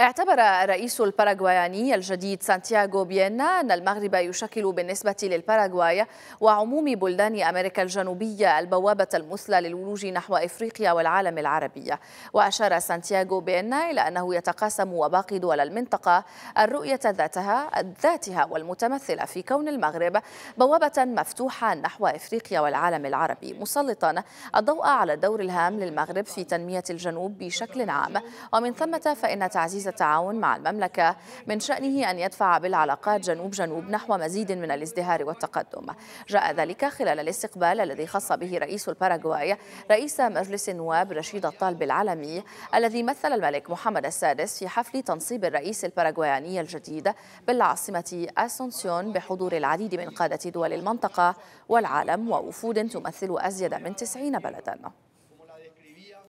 اعتبر الرئيس الباراغواياني الجديد سانتياغو بيانا أن المغرب يشكل بالنسبة للباراغواي وعموم بلدان أمريكا الجنوبية البوابة المثلى للولوج نحو إفريقيا والعالم العربي وأشار سانتياغو بيانا إلى أنه يتقاسم وباقي دول المنطقة الرؤية ذاتها ذاتها والمتمثلة في كون المغرب بوابة مفتوحة نحو إفريقيا والعالم العربي مسلطا الضوء على الدور الهام للمغرب في تنمية الجنوب بشكل عام ومن ثم فإن تعزيز التعاون مع المملكة من شأنه أن يدفع بالعلاقات جنوب جنوب نحو مزيد من الازدهار والتقدم جاء ذلك خلال الاستقبال الذي خص به رئيس الباراغواي رئيس مجلس النواب رشيد الطالب العالمي الذي مثل الملك محمد السادس في حفل تنصيب الرئيس الباراغواياني الجديد بالعاصمة أسونسيون بحضور العديد من قادة دول المنطقة والعالم ووفود تمثل أزيد من 90 بلداً